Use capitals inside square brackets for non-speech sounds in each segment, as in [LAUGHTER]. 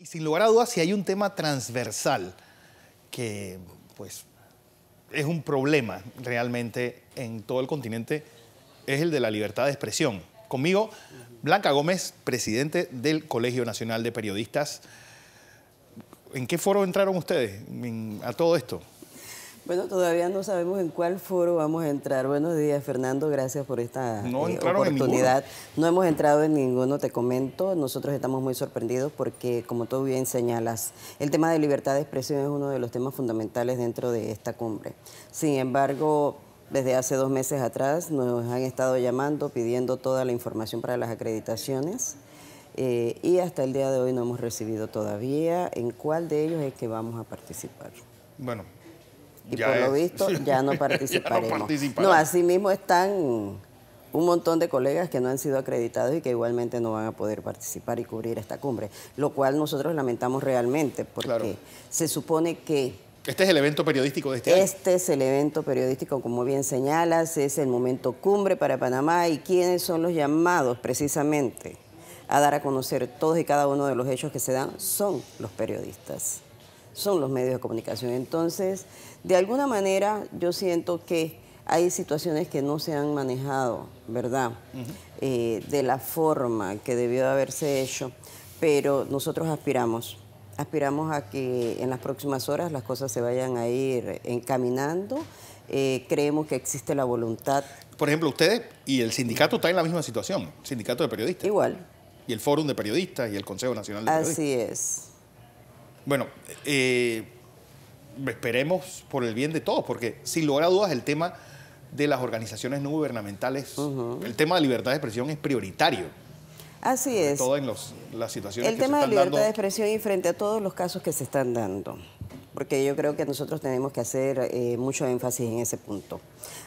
Y sin lugar a dudas, si hay un tema transversal que pues, es un problema realmente en todo el continente, es el de la libertad de expresión. Conmigo, Blanca Gómez, presidente del Colegio Nacional de Periodistas. ¿En qué foro entraron ustedes a todo esto? Bueno, todavía no sabemos en cuál foro vamos a entrar. Buenos días, Fernando. Gracias por esta eh, oportunidad. no hemos entrado en ninguno, te comento. Nosotros estamos muy sorprendidos porque, como tú bien señalas, el tema de libertad de expresión es uno de los temas fundamentales dentro de esta cumbre. Sin embargo, desde hace dos meses atrás nos han estado llamando, pidiendo toda la información para las acreditaciones. Eh, y hasta el día de hoy no hemos recibido todavía en cuál de ellos es que vamos a participar. Bueno, y por lo visto ya no [LAUGHS] participaremos. no, así mismo están un montón de colegas que no han sido acreditados y que igualmente no van a poder participar y cubrir esta cumbre, lo cual nosotros lamentamos realmente porque se supone que... Este es el evento periodístico de este, año. Este es el evento periodístico, como bien señalas, es el momento cumbre para Panamá y quienes son los llamados precisamente a dar a conocer todos y cada uno de los hechos que se dan son los periodistas son los medios de comunicación. Entonces, de alguna manera yo siento que hay situaciones que no se han manejado, ¿verdad? Eh, de la forma que debió haberse hecho, pero nosotros aspiramos, aspiramos a que en las próximas horas las cosas se vayan a ir encaminando. Eh, creemos que existe la voluntad. Por ejemplo, ustedes y el sindicato están en la misma situación, sindicato de periodistas. Igual. Y el Fórum de Periodistas y el Consejo Nacional de Periodistas. Así es. Bueno, eh, esperemos por el bien de todos, porque sin lugar a dudas el tema de las organizaciones no gubernamentales, el tema de libertad de expresión es prioritario. Así es. Todo en los, las situaciones. El que tema se están de libertad de expresión y frente a todos los casos que se están dando, porque yo creo que nosotros tenemos que hacer eh, mucho énfasis en ese punto.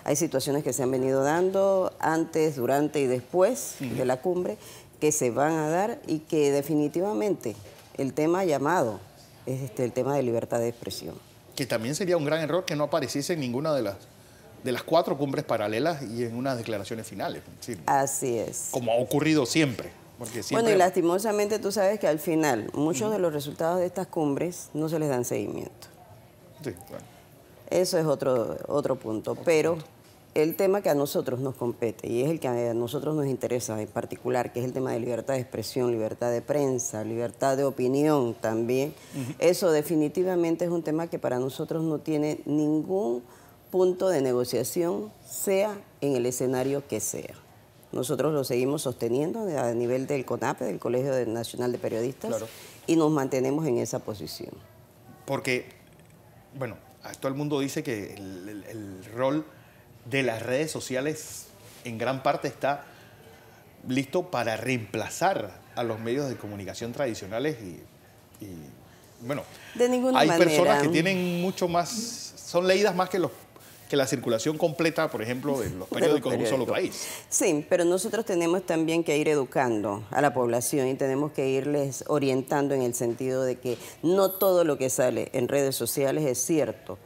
Hay situaciones que se han venido dando antes, durante y después de la cumbre, que se van a dar y que definitivamente el tema llamado es este, el tema de libertad de expresión. Que también sería un gran error que no apareciese en ninguna de las, de las cuatro cumbres paralelas y en unas declaraciones finales. Así es. Como ha ocurrido siempre. Bueno, y lastimosamente tú sabes que al final muchos de los resultados de estas cumbres no se les dan seguimiento. Sí, claro. Eso es otro, otro punto, pero... Punto el tema que a nosotros nos compete y es el que a nosotros nos interesa en particular, que es el tema de libertad de expresión, libertad de prensa, libertad de opinión también, eso definitivamente es un tema que para nosotros no tiene ningún punto de negociación, sea en el escenario que sea. Nosotros lo seguimos sosteniendo a nivel del CONAPE, del Colegio Nacional de Periodistas, y nos mantenemos en esa posición. Porque, bueno, todo el mundo dice que el rol de las redes sociales en gran parte está listo para reemplazar a los medios de comunicación tradicionales y, bueno, hay personas que tienen mucho más, son leídas más que los que la circulación completa, por ejemplo, de los [LAUGHS] periódicos de, un solo país. Sí, pero nosotros tenemos también que ir educando a la población y tenemos que irles orientando en el sentido de que no todo lo que sale en redes sociales es cierto.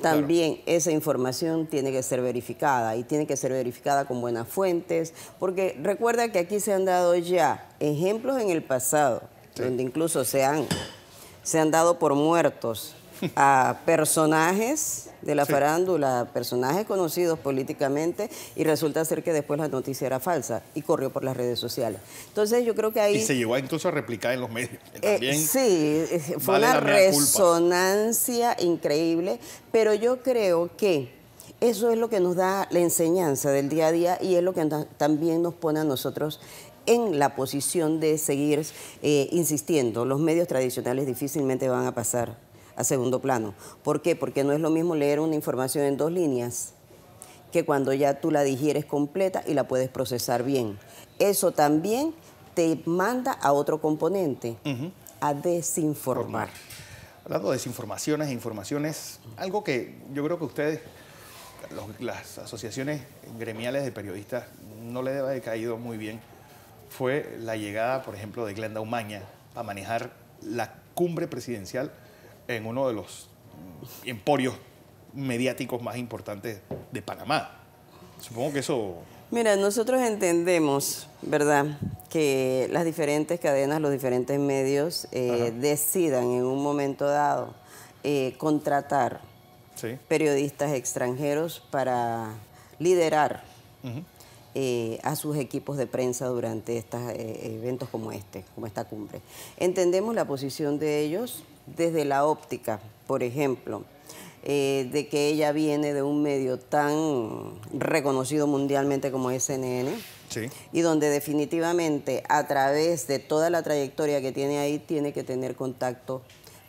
También esa información tiene que ser verificada y tiene que ser verificada con buenas fuentes, porque recuerda que aquí se han dado ya ejemplos en el pasado, donde incluso se han dado por muertos a personajes de la farándula, personajes conocidos políticamente, y resulta ser que después la noticia era falsa y corrió por las redes sociales. Entonces yo creo que ahí... Y se llevó incluso a replicar en los medios. Eh, sí, eh, fue una resonancia increíble, pero yo creo que... Eso es lo que nos da la enseñanza del día a día y es lo que también nos pone a nosotros en la posición de seguir eh, insistiendo. Los medios tradicionales difícilmente van a pasar a segundo plano. ¿Por qué? Porque no es lo mismo leer una información en dos líneas que cuando ya tú la digieres completa y la puedes procesar bien. Eso también te manda a otro componente, a desinformar. Hablando de desinformaciones e informaciones, algo que yo creo que ustedes, las asociaciones gremiales de periodistas, no le debe haber caído muy bien, fue la llegada, por ejemplo, de Glenda Umaña a manejar la cumbre presidencial en uno de los emporios mediáticos más importantes de Panamá. Supongo que eso... Mira, nosotros entendemos, ¿verdad?, que las diferentes cadenas, los diferentes medios eh, decidan en un momento dado eh, contratar periodistas extranjeros para liderar eh, a sus equipos de prensa durante estos eventos como este, como esta cumbre. Entendemos la posición de ellos, desde la óptica, por ejemplo, eh, de que ella viene de un medio tan reconocido mundialmente como SNN. Y donde definitivamente a través de toda la trayectoria que tiene ahí tiene que tener contacto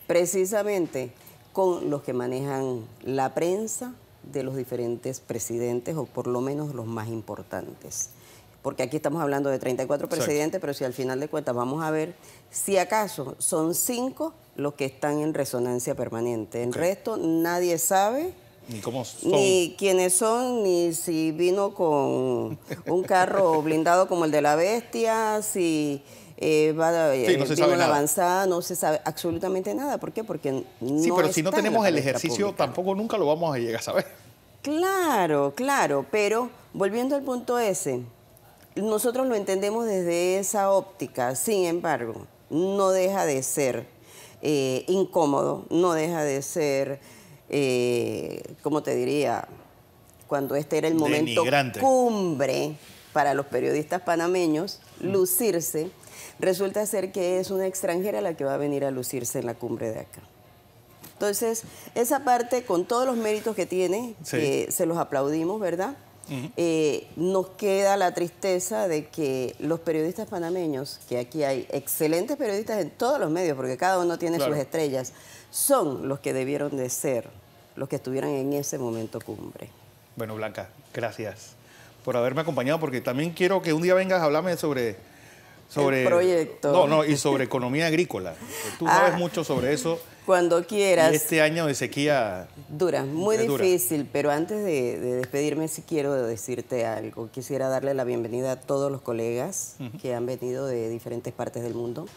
precisamente con los que manejan la prensa de los diferentes presidentes o por lo menos los más importantes. Porque aquí estamos hablando de 34 presidentes, pero si al final de cuentas vamos a ver si acaso son cinco los que están en resonancia permanente. El resto nadie sabe. Ni quiénes son, ni si vino con un carro [LAUGHS] blindado como el de la bestia, si eh, va, eh, a la avanzada, no se sabe absolutamente nada. ¿Por qué? Porque no Sí, pero si no tenemos el ejercicio, tampoco nunca lo vamos a llegar a saber. Claro, claro, pero volviendo al punto ese, nosotros lo entendemos desde esa óptica, sin embargo, no deja de ser eh, incómodo, no deja de ser, eh, como te diría, cuando este era el momento cumbre para los periodistas panameños, mm. lucirse, resulta ser que es una extranjera la que va a venir a lucirse en la cumbre de acá. Entonces, esa parte, con todos los méritos que tiene, eh, se los aplaudimos, ¿verdad? Eh, nos queda la tristeza de que los periodistas panameños, que aquí hay excelentes periodistas en todos los medios, porque cada uno tiene sus estrellas, son los que debieron de ser, los que estuvieran en ese momento cumbre. Bueno, Blanca, gracias por haberme acompañado, porque también quiero que un día vengas a hablarme sobre... sobre El proyecto. No, no, y sobre economía agrícola. Tú sabes ah. mucho sobre eso. Cuando quieras. este año de sequía... Dura, muy difícil, pero antes de, despedirme sí quiero decirte algo. Quisiera darle la bienvenida a todos los colegas que han venido de diferentes partes del mundo.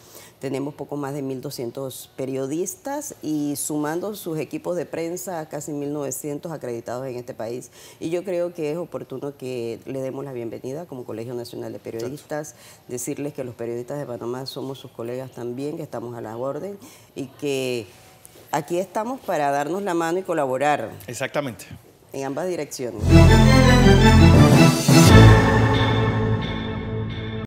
Tenemos poco más de 1.200 periodistas y sumando sus equipos de prensa, casi 1.900 acreditados en este país. Y yo creo que es oportuno que le demos la bienvenida como Colegio Nacional de Periodistas, decirles que los periodistas de Panamá somos sus colegas también, que estamos a la orden y que aquí estamos para darnos la mano y colaborar. Exactamente. En ambas direcciones.